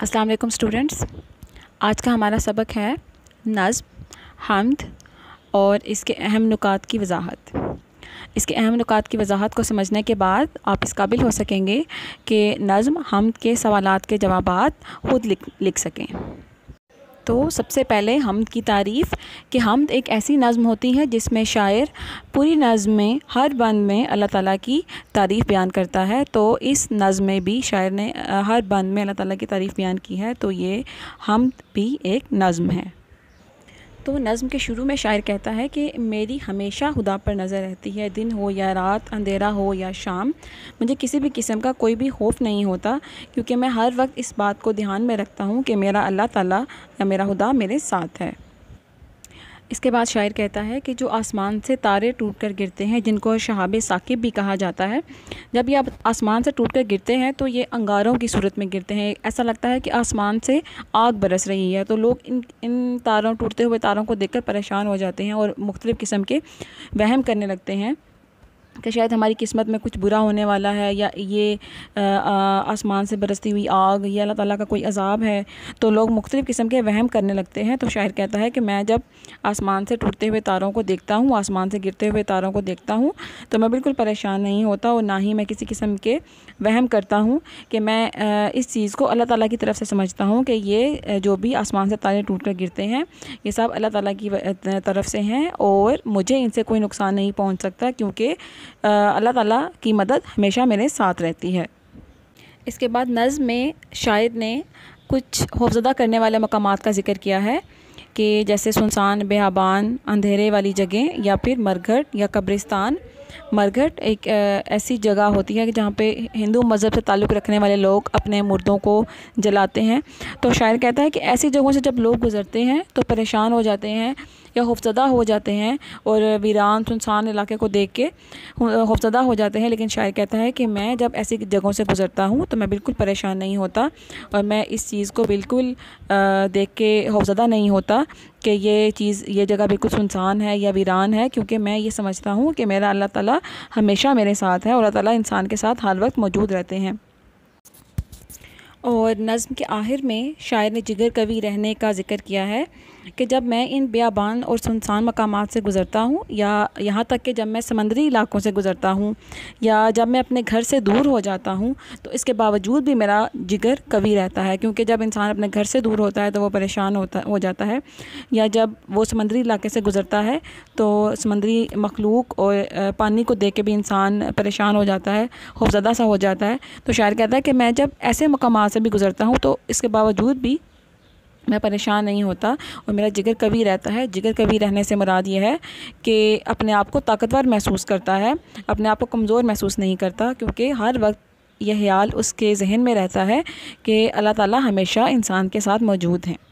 अस्सलाम वालेकुम स्टूडेंट्स आज का हमारा सबक है नज़म हमद और इसके अहम नुकात की वजाहत इसके अहम नुकात की वजाहत को समझने के बाद आप इस काबिल हो सकेंगे कि नज़म हमद के सवालात के जवाब खुद लिख लिख सकें तो सबसे पहले हमद की तारीफ़ कि हमद एक ऐसी नज़म होती है जिसमें शायर पूरी नज़म में हर बंद में अल्लाह ताला की तारीफ़ बयान करता है तो इस नज़म में भी शायर ने हर बंद में अल्लाह ताला की तारीफ़ बयान की है तो ये हमद भी एक नज़म है तो नज़म के शुरू में शायर कहता है कि मेरी हमेशा खुदा पर नज़र रहती है दिन हो या रात अंधेरा हो या शाम मुझे किसी भी किस्म का कोई भी खौफ नहीं होता क्योंकि मैं हर वक्त इस बात को ध्यान में रखता हूँ कि मेरा अल्लाह ताला या मेरा खुदा मेरे साथ है इसके बाद शायर कहता है कि जो आसमान से तारे टूट कर गिरते हैं जिनको शहाब साकिब भी कहा जाता है जब ये आसमान से टूट कर गिरते हैं तो ये अंगारों की सूरत में गिरते हैं ऐसा लगता है कि आसमान से आग बरस रही है तो लोग इन इन तारों टूटते हुए तारों को देखकर परेशान हो जाते हैं और मुख्तलिफ़ किस्म के वहम करने लगते हैं कि शायद हमारी किस्मत में कुछ बुरा होने वाला है या ये आसमान से बरसती हुई आग या अल्लाह ताला का कोई अजाब है तो लोग मुख्तलिफ़ किस्म के वहम करने लगते हैं तो शायर कहता है कि मैं जब आसमान से टूटते हुए तारों को देखता हूँ आसमान से गिरते हुए तारों को देखता हूँ तो मैं बिल्कुल परेशान नहीं होता और ना ही मैं किसी किस्म के वहम करता हूँ कि मैं इस चीज़ को अल्लाह ताली की तरफ से समझता हूँ कि ये जो भी आसमान से तारे टूट कर गिरते हैं ये सब अल्लाह ताली की तरफ से हैं और मुझे इनसे कोई नुकसान नहीं पहुँच सकता क्योंकि अल्लाह ताला की मदद हमेशा मेरे साथ रहती है इसके बाद नज़ में शायद ने कुछ खौफजदा करने वाले मकाम का जिक्र किया है कि जैसे सुनसान बेहबान अंधेरे वाली जगह या फिर मरघट या कब्रिस्तान मरघट एक ऐसी जगह होती है कि जहाँ पे हिंदू मज़हब से ताल्लुक़ रखने वाले लोग अपने मुर्दों को जलाते हैं तो शायर कहता है कि ऐसी जगहों से जब लोग गुज़रते हैं तो परेशान हो जाते हैं या खौफजदा हो जाते हैं और वीरान सुनसान इलाके को देख के खौफजदा हो जाते हैं लेकिन शायर कहता है कि मैं जब ऐसी जगहों से गुज़रता हूँ तो मैं बिल्कुल परेशान नहीं होता और मैं इस चीज़ को बिल्कुल देख के खौफजदा नहीं होता कि ये चीज़ ये जगह बिल्कुल सुनसान है या वीरान है क्योंकि मैं ये समझता हूँ कि मेरा अल्लाह ताला हमेशा मेरे साथ है और अल्लाह ताला इंसान के साथ हर वक्त मौजूद रहते हैं और नज़म के आखिर में शायर ने जिगर कवि रहने का जिक्र किया है कि जब मैं इन बियाबान और सुनसान मकाम से गुज़रता हूँ या यहाँ तक कि जब मैं समंदरी इलाकों से गुज़रता हूँ या जब मैं अपने घर से दूर हो जाता हूँ तो इसके बावजूद भी मेरा जिगर कवि रहता है क्योंकि जब इंसान अपने घर से दूर होता है तो वो परेशान होता हो जाता है या जब वो समंदरी इलाके से गुज़रता है तो समंदरी मखलूक और पानी को देख के भी इंसान परेशान हो जाता है खौफजदा सा हो जाता है तो शायर कहता है कि मैं जब ऐसे मकाम से भी गुज़रता हूँ तो इसके बावजूद भी मैं परेशान नहीं होता और मेरा जिगर कभी रहता है जिगर कभी रहने से मुराद ये है कि अपने आप को ताकतवर महसूस करता है अपने आप को कमज़ोर महसूस नहीं करता क्योंकि हर वक्त यह ख्याल उसके जहन में रहता है कि अल्लाह ताला हमेशा इंसान के साथ मौजूद हैं